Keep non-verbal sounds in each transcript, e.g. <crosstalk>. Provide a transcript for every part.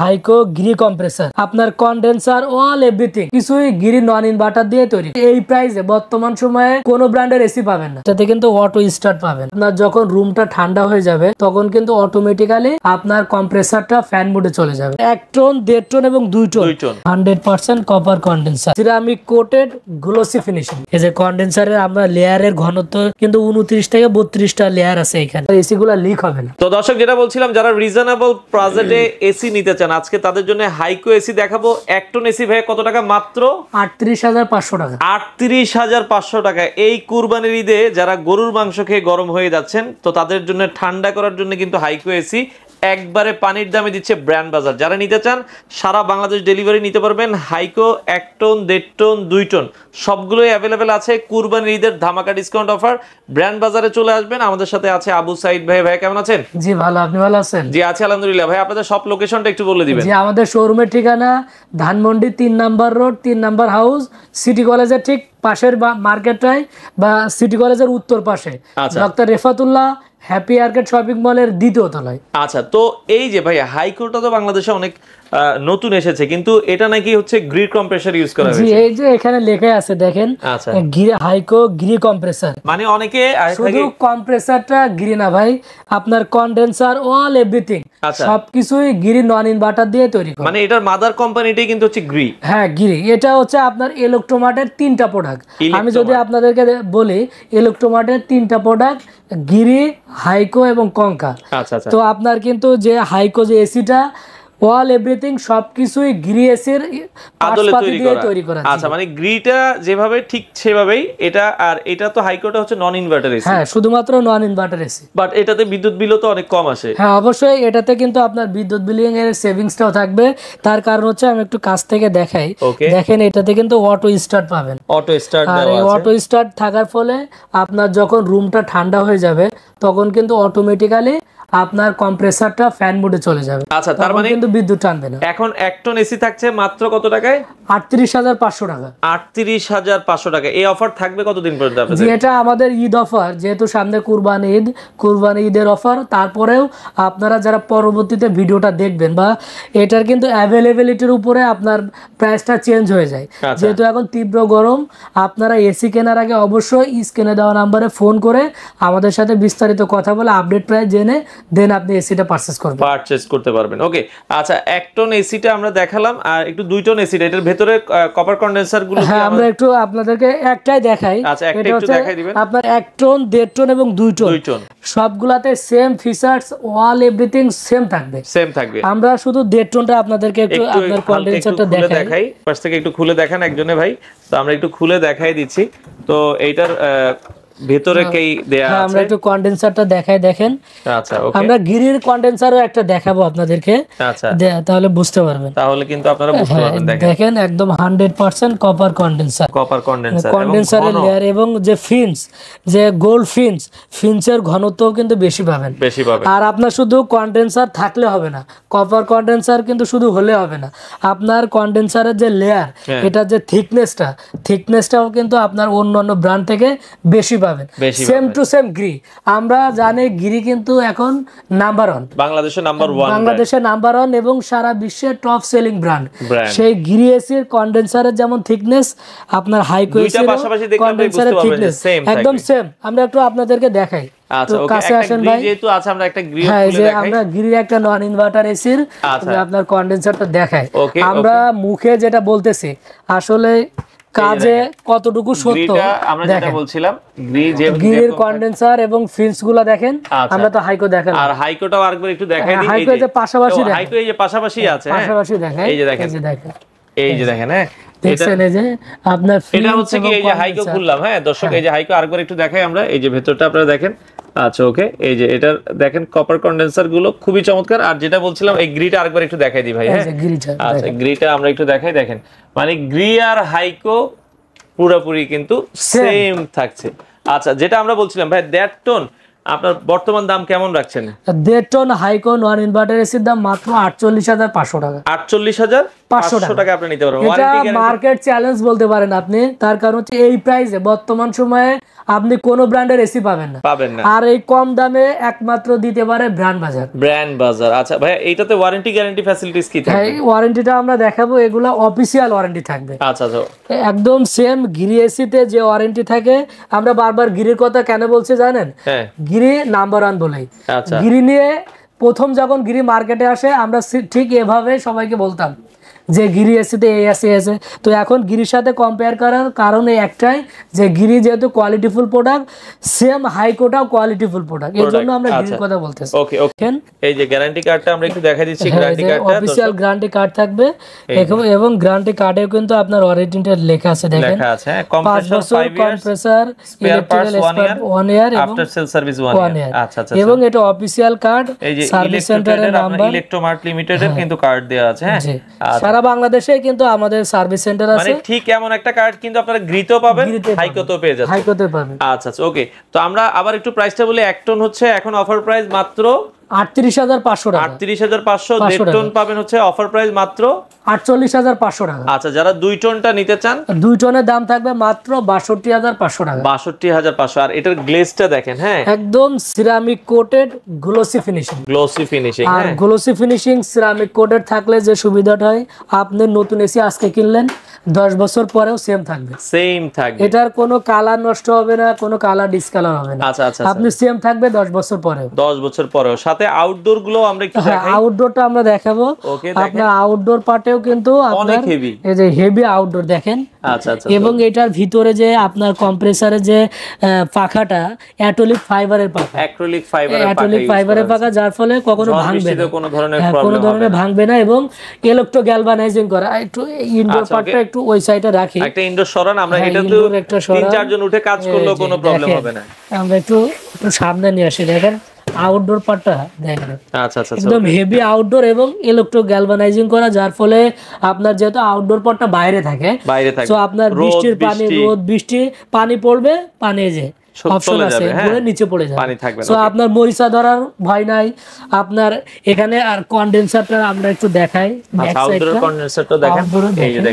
Haiko Gree compressor আপনার condenser all everything কিছুই Gree নন inverter দিয়ে তৈরি এই প্রাইসে বর্তমান সময়ে কোন ব্র্যান্ডের এসি পাবেন না এটাতে কিন্তু অটো স্টার্ট পাবেন আপনার যখন রুমটা ঠান্ডা হয়ে যাবে তখন কিন্তু অটোমেটিক্যালি আপনার কম্প্রেসারটা ফ্যান মোডে চলে যাবে এক টন দেড় টন এবং দুই ton hundred percent copper condenser ceramic coated glossy finishing এই যে কন্ডেন্সারের আমরা লেয়ারের ঘনত্ব কিন্তু উনত্রিশ থেকে বত্রিশটা লেয়ার আছে এখানে এসি গুলা লিক হবে না তো দর্শক যেটা বলছিলাম যারা রিজনেবল প্রাজেটে <clears throat> এসি নিতে চান আজকে তাদের জন্য হাইকো এসি দেখাবো একটন এসি ভাই কত টাকা মাত্র আটত্রিশ হাজার পাঁচশো টাকা আটত্রিশ হাজার পাঁচশো টাকা এই কুরবানির ঈদে যারা গরুর মাংস খেয়ে গরম হয়ে যাচ্ছেন তো তাদের জন্য ঠান্ডা করার জন্য কিন্তু হাইকো এসি একবারে পানির দামে দিচ্ছে ব্র্যান্ড বাজার যারা নিতে চান সারা বাংলাদেশ ডেলিভারি নিতে পারবেন হাইকো এক টন দেড় টন দুই টন সবগুলোই অ্যাভেলেবেল আছে কুরবান ঈদের ধামাকা ডিসকাউন্ট অফার ব্র্যান্ড বাজারে চলে আসবেন আমাদের সাথে আছে আবু সাইদ ভাই ভাই কেমন আছেন জি ভালো আপনি ভালো আছেন জি আছি আলহামদুলিল্লাহ ভাই আপনাদের সব লোকেশনটা একটু বলে দিবেন জি আমাদের শোরুমের ঠিকানা ধানমন্ডি তিন নাম্বার রোড তিন নাম্বার হাউস সিটি কলেজের ঠিক পাশের বা মার্কেটটাই বা সিটি কলেজের উত্তর পাশে ডক্টর আচ্ছা। রেফাতুল্লাহ হ্যাপি আর্কেট শপিং মলের দ্বিতীয় তলায় আচ্ছা তো এই যে ভাইয়া হাইকোর্টটা তো বাংলাদেশে অনেক নতুন এসেছে কিন্তু এটা নাকি হচ্ছে গ্রিড কম্প্রেসার ইউজ করা হয়েছে এই যে এখানে লেখা আছে দেখেন আচ্ছা। হাইকো গ্রি কম্প্রেসার মানে অনেকে শুধু কম্প্রেসারটা গ্রি না ভাই আপনার কন্ডেন্সার অল এভরিথিং সবকিছুই গ্রি নন ইনভার্টার দিয়ে তৈরি করা মানে এটার মাদার কোম্পানিটাই কিন্তু হচ্ছে গ্রি হ্যাঁ গ্রি এটা হচ্ছে আপনার ইলেকট্রোমার্টের তিনটা প্রোডাক্ট আমি যদি আপনাদেরকে বলি ইলেকট্রোমার্টের তিনটা প্রোডাক্ট গিরি হাইকো এবং কঙ্কা আচ্ছা, আচ্ছা। তো আপনার কিন্তু যে হাইকো যে এসিটা অল এভরিথিং সবকিছুই গ্রিয়েসের আদলে দিয়ে তৈরি করা আচ্ছা মানে গ্রিটা যেভাবে ঠিক সেভাবেই এটা আর এটা তো হাইকোর্টে হচ্ছে নন ইনভার্টার এসি হ্যাঁ শুধুমাত্র নন ইনভার্টার এসি বাট এটাতে বিদ্যুৎ বিলও তো অনেক কম আসে হ্যাঁ অবশ্যই এটাতে কিন্তু আপনার বিদ্যুৎ বিলিং এর সেভিংসটাও থাকবে তার কারণ হচ্ছে আমি একটু কাছ থেকে দেখাই দেখেন এটাতে কিন্তু অটো স্টার্ট পাবেন অটো স্টার্ট আর অটো স্টার্ট থাকার ফলে আপনার যখন রুমটা ঠান্ডা হয়ে যাবে তখন কিন্তু অটোমেটিক্যালি আপনার কম্প্রেসারটা ফ্যান মোডে চলে যাবে আচ্ছা তার মানে কিন্তু বিদ্যুৎ টানবে না এখন এক টন এসি থাকছে মাত্র কত টাকায় 38500 টাকা 38500 টাকা এই অফার থাকবে কতদিন পর্যন্ত আপনাদের এটা আমাদের ঈদ অফার যেহেতু সামনে কুরবান ঈদ কুরবান ঈদের অফার তারপরেও আপনারা যারা পরবর্তীতে ভিডিওটা দেখবেন বা এটার কিন্তু অ্যাভেলেবিলিটির উপরে আপনার প্রাইসটা চেঞ্জ হয়ে যায় আচ্ছা। যেহেতু এখন তীব্র গরম আপনারা এসি কেনার আগে অবশ্যই স্ক্রিনে দেওয়া নাম্বারে ফোন করে আমাদের সাথে বিস্তারিত কথা বলে আপডেট প্রাইস জেনে দেন আপনি এসিটা পারচেজ করবেন পারচেজ করতে পারবেন ওকে আচ্ছা এক টন এসিটা আমরা দেখালাম আর একটু দুই টন এসিটা এটার ভেতরে কপার কন্ডেন্সার গুলো হ্যাঁ আমরা একটু আপনাদেরকে একটাই দেখাই আচ্ছা একটা একটু দেখাই দিবেন আপনার এক টন দেড় টন এবং দুই টন দুই টন সবগুলাতে same features all everything same থাকবে সেম থাকবে আমরা শুধু দেড় টনটা আপনাদেরকে একটু আপনার কন্ডেন্সারটা দেখাই পাশ থেকে একটু খুলে দেখান একজনে ভাই তো আমরা একটু খুলে দেখাই দিচ্ছি তো এইটার ভিতরে হ্যাঁ। কি দেয়া হ্যাঁ, আছে আমরা একটু কন্ডেন্সারটা দেখাই দেখেন আচ্ছা ওকে আমরা গিরির কন্ডেন্সারও একটা দেখাবো আপনাদেরকে আচ্ছা তাহলে বুঝতে পারবেন তাহলে কিন্তু আপনারা বুঝতে হ্যাঁ, পারবেন দেখেন একদম 100% কপার কন্ডেন্সার কপার কন্ডেন্সার কন্ডেন্সারের লেয়ার এবং যে ফিনস যে গোল ফিনস ফিনসের ঘনত্বও কিন্তু বেশি পাবেন বেশি পাবেন আর আপনার শুধু কন্ডেন্সার থাকলে হবে না কপার কন্ডেন্সার কিন্তু শুধু হলে হবে না আপনার কন্ডেন্সারের যে লেয়ার এটা যে থিকনেসটা থিকনেসটাও কিন্তু আপনার অন্যান্য ব্র্যান্ড থেকে বেশি পাবেন পাবেন সেম টু সেম গ্রি আমরা জানি গিরি কিন্তু এখন নাম্বার ওয়ান বাংলাদেশে নাম্বার ওয়ান বাংলাদেশে নাম্বার ওয়ান এবং সারা বিশ্বের টপ সেলিং ব্র্যান্ড সেই গিরি এসির কন্ডেন্সারের যেমন থিকনেস আপনার হাই কোয়েসির কন্ডেন্সারের থিকনেস একদম সেম আমরা একটু আপনাদেরকে দেখাই আচ্ছা, আমরা মুখে যেটা বলতেছি আসলে কাজে কতটুকু সত্য আমরা যেটা বলছিলাম গ্রিজের কন্ডেন্সার এবং ফিন্স গুলা দেখেন আমরা তো হাইকো দেখেন আর হাইকোটাও আরেকবার একটু দেখাই দিই হাইকো যে পাশাপাশি দেখেন হাইকো এই যে পাশাপাশি আছে পাশাপাশি দেখেন এই যে দেখেন এই যে দেখেন এই যে দেখেন আপনার এটা হচ্ছে কি এই যে হাইকো খুললাম হ্যাঁ দর্শক এই যে হাইকো আরেকবার একটু দেখাই আমরা এই যে ভেতরটা আপনারা দেখেন আচ্ছা ওকে এই যে এটা দেখেন কপার কন্ডেন্সার গুলো খুবই চমৎকার আর যেটা বলছিলাম এই গ্রিটা আরেকবার একটু দেখাই দিই ভাই হ্যাঁ আচ্ছা গ্রিটা আমরা একটু দেখাই দেখেন মানে গ্রি আর হাইকো পুরোপুরি কিন্তু সেম থাকছে আচ্ছা যেটা আমরা বলছিলাম ভাই দ্যাট টোন আপনার বর্তমান দাম কেমন রাখছেন দেড় টন হাইকো নন ইনভার্টার এসির দাম মাত্র আটচল্লিশ হাজার পাঁচশো টাকা আটচল্লিশ হাজার এটা মার্কেট চ্যালেঞ্জ বলতে পারেন আপনি তার কারণ এই বর্তমান সময়ে আপনি কোন ব্র্যান্ডের এসি পাবেন না পাবেন আর এই কম দামে একমাত্র দিতে পারে ব্র্যান্ড বাজার ব্র্যান্ড ওয়ারেন্টি আচ্ছা, হ্যাঁ, আমরা দেখাবো ওয়ারেন্টি থাকবে আচ্ছা, আচ্ছা। একদম সেম গিরি এসিতে যে ওয়ারেন্টি থাকে আমরা বারবার গিরির কথা কেন বলছি জানেন গিরি নাম্বার ওয়ান বলেই গিরি নিয়ে প্রথম যখন গিরি মার্কেটে আসে আমরা ঠিক এভাবে সবাইকে বলতাম যে গিরি এসিতে এ এসি এসে তো এখন গিরির সাথে কম্পেয়ার করার কারণ একটাই যে গিরি যেহেতু কোয়ালিটিফুল প্রোডাক্ট সেম হাইকোটাও কোয়ালিটিফুল প্রোডাক্ট এই জন্য আমরা গিরির আচ্ছা। কথা বলতেছি ওকে ওকে এই যে গ্যারান্টি কার্ডটা আমরা একটু দেখা দিচ্ছি গ্যারান্টি কার্ডটা অফিশিয়াল গ্যারান্টি কার্ড থাকবে এবং গ্যারান্টি কার্ডেও কিন্তু আপনার ওয়ারেন্টিটা লেখা আছে দেখেন লেখা আছে year compressor spare parts 1 year এবং আফটার সেল সার্ভিস 1 ইয়ার আচ্ছা আচ্ছা এবং এটা অফিশিয়াল কার্ড সার্ভিস সেন্টারের নাম্বার ইলেকট্রোমার্ট লিমিটেডের কিন্তু কার্ড দেয়া আছে হ্যাঁ সারা বাংলাদেশে কিন্তু আমাদের সার্ভিস সেন্টার মানে আছে ঠিক এমন একটা কার্ড কিন্তু আপনারা গৃহীত পাবেন হাইকোতেও পেয়ে যাবেন হাইকোতে পাবেন আচ্ছা আচ্ছা ওকে তো আমরা আবার একটু প্রাইসটা বলি 1 টন হচ্ছে এখন অফার প্রাইস মাত্র আটত্রিশ হাজার পাঁচশো আটত্রিশ হাজার প্রাইস আটচল্লিশ হাজার আচ্ছা, যারা নিতে চান দুই টনের দাম থাকবে মাত্র বাষট্টি হাজার পাঁচশো টাকা বাষট্টি হাজার পাঁচশো আর এটার দেখেন হ্যাঁ একদম ceramic coated glossy finishing glossy finishing glossy finishing ceramic coated থাকলে যে সুবিধাটা হয় আপনি নতুন এসি আজকে কিনলেন দশ বছর পরেও সেম থাকবে সেম থাকবে এটার কোনো কালার নষ্ট হবে না কোনো কালার ডিসকালার হবে না আচ্ছা আচ্ছা আপনি সেম আচ্ছা। থাকবে দশ বছর পরেও দশ বছর পরেও সাথে আউটডোর গুলো আমরা একটু হ্যাঁ, দেখাই আউটডোরটা আমরা দেখাবো আপনার আউটডোর পার্টেও কিন্তু অনেক হেভি এই যে হেভি আউটডোর দেখেন আচ্ছা, আচ্ছা, আচ্ছা। এবং এটার ভিতরে যে আপনার কম্প্রেসারে যে পাখাটা অ্যাটোলিক ফাইবারের পাখা অ্যাক্রিলিক ফাইবারের অ্যাটোলিক ফাইবারের পাখা যার ফলে কখনো ভাঙবে না কোনো ধরনের হ্যাঁ, কোনো ধরনের ভাঙবে না এবং ইলেকট্রো গ্যালভানাইজিং করা একটু ইনডোর পার্টটা একটু ওই সাইডে রাখি একটা ইনডোর সরান আমরা হ্যাঁ, এটা তো তিন চারজন উঠে কাজ করলে কোনো প্রবলেম হবে না আমরা একটু সামনে নিয়ে আসি দেখেন আউটডোর পার্টটা দেখেন আচ্ছা আচ্ছা একদম হেভি আউটডোর এবং ইলেকট্রো গ্যালভানাইজিং করা যার ফলে আপনার যেহেতু আউটডোর পার্টটা বাইরে থাকে বাইরে থাকে তো আপনার বৃষ্টির পানি রোদ বৃষ্টি পানি পড়বে পানি যে হ্যাঁ। নিচে পড়ে যাবে আপনার মরিচা ধরার ভয় নাই আপনার এখানে আর আমরা একটু দেখাই আচ্ছা, এই যে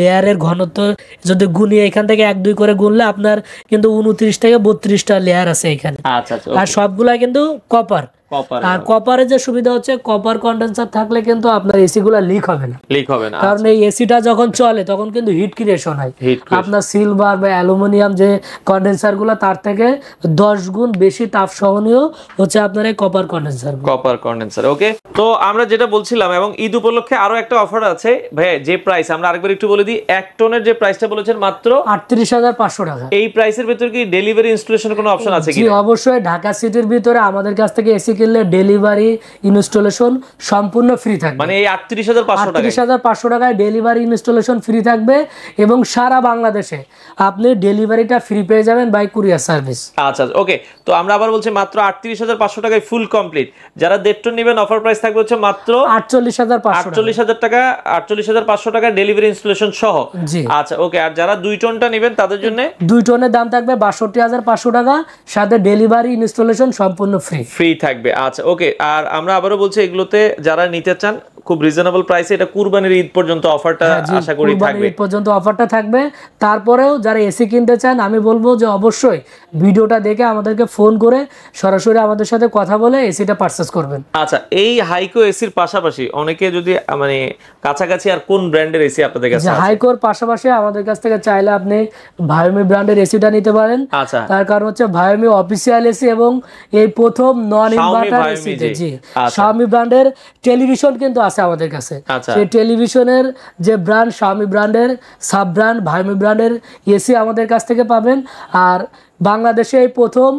লেয়ারের হ্যাঁ। ঘনত্ব যদি গুনি এখান থেকে এক দুই করে গুনলে আপনার কিন্তু উনত্রিশ থেকে বত্রিশটা লেয়ার আছে এখানে আচ্ছা, আচ্ছা, আর সবগুলা কিন্তু কপার আর কপারে যে সুবিধা হচ্ছে কপার কন্ডেন্সার থাকলে কিন্তু আপনার এসি গুলো লিক হবে না লিক হবে না কারণ আচ্ছা। এই এসিটা যখন চলে তখন কিন্তু হিট ক্রিয়েশন হয় আপনার সিলভার বা অ্যালুমিনিয়াম যে কন্ডেন্সার গুলো তার থেকে দশ গুণ বেশি তাপ সহনীয় হচ্ছে আপনার এই copper condenser copper condenser okay তো আমরা যেটা বলছিলাম এবং ঈদ উপলক্ষে আরো একটা অফার আছে ভাই যে প্রাইস আমরা আরেকবার একটু বলে দিই এক টনের যে প্রাইসটা বলেছেন মাত্র আটত্রিশ হাজার পাঁচশো টাকা এই প্রাইসের ভিতরে কি ডেলিভারি ইনস্টলেশন কোনো অপশন আছে কি অবশ্যই ঢাকা সিটির ভিতরে আমাদের কাছ থেকে এসি কিনলে ডেলিভারি ইনস্টলেশন সম্পূর্ণ ফ্রি থাকবে মানে এই আটত্রিশ হাজার পাঁচশো হাজার পাঁচশো টাকায় ডেলিভারি ইনস্টলেশন ফ্রি থাকবে এবং সারা বাংলাদেশে আপনি ডেলিভারিটা ফ্রি পেয়ে যাবেন বাই কুরিয়ার সার্ভিস আচ্ছা ওকে আচ্ছা, তো আমরা আবার বলছি মাত্র আটত্রিশ হাজার পাঁচশো টাকায় ফুল কমপ্লিট যারা দেড় টন নেবেন অফার প্রাইস থাকবে হচ্ছে মাত্র আটচল্লিশ হাজার আটচল্লিশ হাজার টাকা আটচল্লিশ হাজার পাঁচশো টাকা ডেলিভারি ইনস্টলেশন সহ জি আচ্ছা ওকে আর যারা দুই টনটা নেবেন তাদের জন্য দুই টনের দাম থাকবে বাষট্টি হাজার পাঁচশো টাকা সাথে ডেলিভারি ইনস্টলেশন সম্পূর্ণ ফ্রি ফ্রি থাকবে আচ্ছা ওকে আর আমরা আবারও বলছি এগুলোতে যারা নিতে চান খুব রিজনেবল প্রাইসে এটা কুরবানির ঈদ পর্যন্ত অফারটা হ্যাঁ, আশা করি থাকবে ঈদ পর্যন্ত অফারটা থাকবে তারপরেও যারা এসি কিনতে চান আমি বলবো যে অবশ্যই ভিডিওটা দেখে আমাদেরকে ফোন করে সরাসরি আমাদের সাথে কথা বলে এসিটা পারচেজ করবেন আচ্ছা এই হাইকো এসির পাশাপাশি অনেকে যদি মানে কাছাকাছি আর কোন ব্র্যান্ডের এসি আপনাদের কাছে আছে হাইকোর পাশাপাশি আমাদের কাছ থেকে চাইলে আপনি ভায়োমি ব্র্যান্ডের এসিটা নিতে পারেন আচ্ছা তার কারণ হচ্ছে ভায়োমি অফিসিয়াল এসি এবং এই প্রথম নন ইনভার্টার এসি জি শাওমি ব্র্যান্ডের টেলিভিশন কিন্তু আছে আমাদের কাছে আচ্ছা। সেই টেলিভিশনের যে ব্র্যান্ড স্বামী ব্র্যান্ডের সাব ব্র্যান্ড ভাইমি ব্র্যান্ডের এসি আমাদের কাছ থেকে পাবেন আর বাংলাদেশে এই প্রথম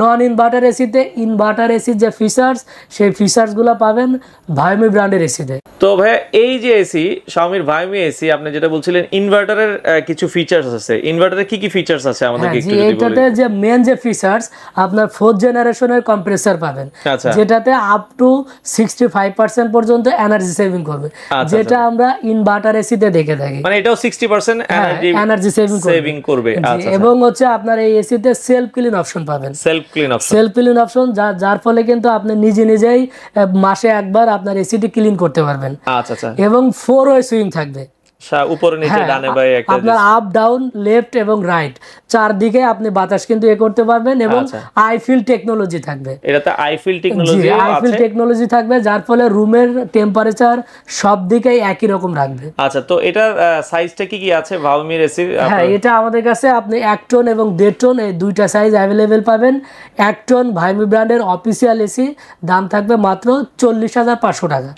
নন ইনভার্টার এসিতে ইনভার্টার এসির যে ফিচার্স সেই ফিচার্সগুলো পাবেন ভাইমি ব্র্যান্ডের এসিতে তো ভাই এই যে এসি স্বামীর ভাইমি এসি আপনি যেটা বলছিলেন ইনভার্টারের কিছু ফিচার্স আছে ইনভার্টারের কি কি ফিচার্স আছে আমাদের হ্যাঁ, একটু যদি এটাতে যে মেন যে ফিচার্স আপনার ফোর্থ জেনারেশনের কম্প্রেসর পাবেন আচ্ছা। যেটাতে আপ টু 65% পর্যন্ত এনার্জি সেভিং করবে আচ্ছা, আচ্ছা। যেটা আমরা ইনভার্টার এসিতে দেখে থাকি মানে এটাও 60% এনার্জি এনার্জি সেভিং করবে এবং হচ্ছে আপনার এই এসিতে সেলফ ক্লিন অপশন পাবেন self clean option self clean option যার ফলে কিন্তু আপনি নিজে নিজেই মাসে একবার আপনার এসিটি ক্লিন করতে পারবেন আচ্ছা আচ্ছা এবং ফোর ওয়ে সুইং থাকবে আচ্ছা, হ্যাঁ, আপনার আপ ডাউন লেফট এবং রাইট চারদিকে আপনি বাতাস কিন্তু এ করতে পারবেন এবং টেকনোলজি আচ্ছা। থাকবে টেকনোলজি থাকবে যার ফলে রুমের টেম্পারেচার সব দিকেই একই রকম রাখবে আচ্ছা তো সাইজটা কি কি আছে হ্যাঁ এটা আমাদের কাছে আপনি এক টন এবং দেড় টন এই দুইটা সাইজ अवेलेबल পাবেন এক টন ভাইমি ব্র্যান্ডের অফিসিয়াল এসি দাম থাকবে মাত্র পাঁচশো টাকা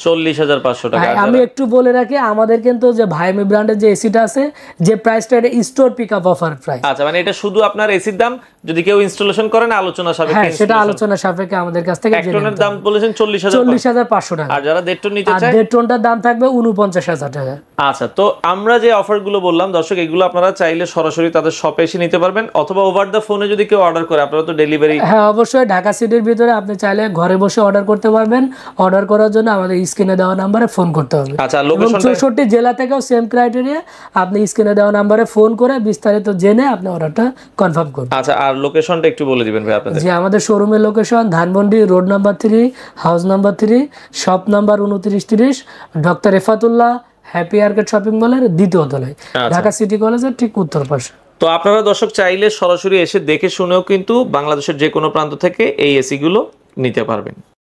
পাঁচশো টাকা আমি একটু বলে রাখি আমাদের কিন্তু যে ভাইমি র্যামি ব্র্যান্ডের যে এসিটা আছে যে প্রাইসটা এটা স্টোর পিকআপ অফার প্রাইস আচ্ছা মানে এটা শুধু আপনার এসির দাম যদি কেউ ইনস্টলেশন করেন আলোচনা সাপেক্ষে হ্যাঁ সেটা আলোচনা সাপেক্ষে আমাদের কাছ থেকে জেনে টোনের দাম বলেছেন 40000 40500 টাকা আর যারা দেড় টোন নিতে চায় দেড় টোনটার দাম থাকবে 49000 টাকা আচ্ছা তো আমরা যে অফারগুলো বললাম দর্শক এগুলো আপনারা চাইলে সরাসরি তাদের শপে এসে নিতে পারবেন অথবা ওভার দ্য ফোনে যদি কেউ অর্ডার করে আপনারা তো ডেলিভারি হ্যাঁ অবশ্যই ঢাকা সিটির ভিতরে আপনি চাইলে ঘরে বসে অর্ডার করতে পারবেন অর্ডার করার জন্য আমাদের স্ক্রিনে দেওয়া নম্বরে ফোন করতে হবে আচ্ছা লোকেশন 64 জেলা থেকেও সেম ক্রাইটেরিয়া আপনি স্ক্রিনে দেওয়া নাম্বারে ফোন করে বিস্তারিত জেনে আপনি অর্ডারটা কনফার্ম করুন আচ্ছা আর লোকেশনটা একটু বলে দিবেন ভাই আপনাদের জি আমাদের শোরুমের location Dhanmondi road number three house number three shop number উনত্রিশ তিরিশ ডক্টর রেফাতুল্লাহ হ্যাপি আর্কেট শপিং মলের দ্বিতীয় তলায় আচ্ছা। ঢাকা সিটি কলেজের ঠিক উত্তর পাশে তো আপনারা দর্শক চাইলে সরাসরি এসে দেখে শুনেও কিন্তু বাংলাদেশের যে কোনো প্রান্ত থেকে এই এসিগুলো নিতে পারবেন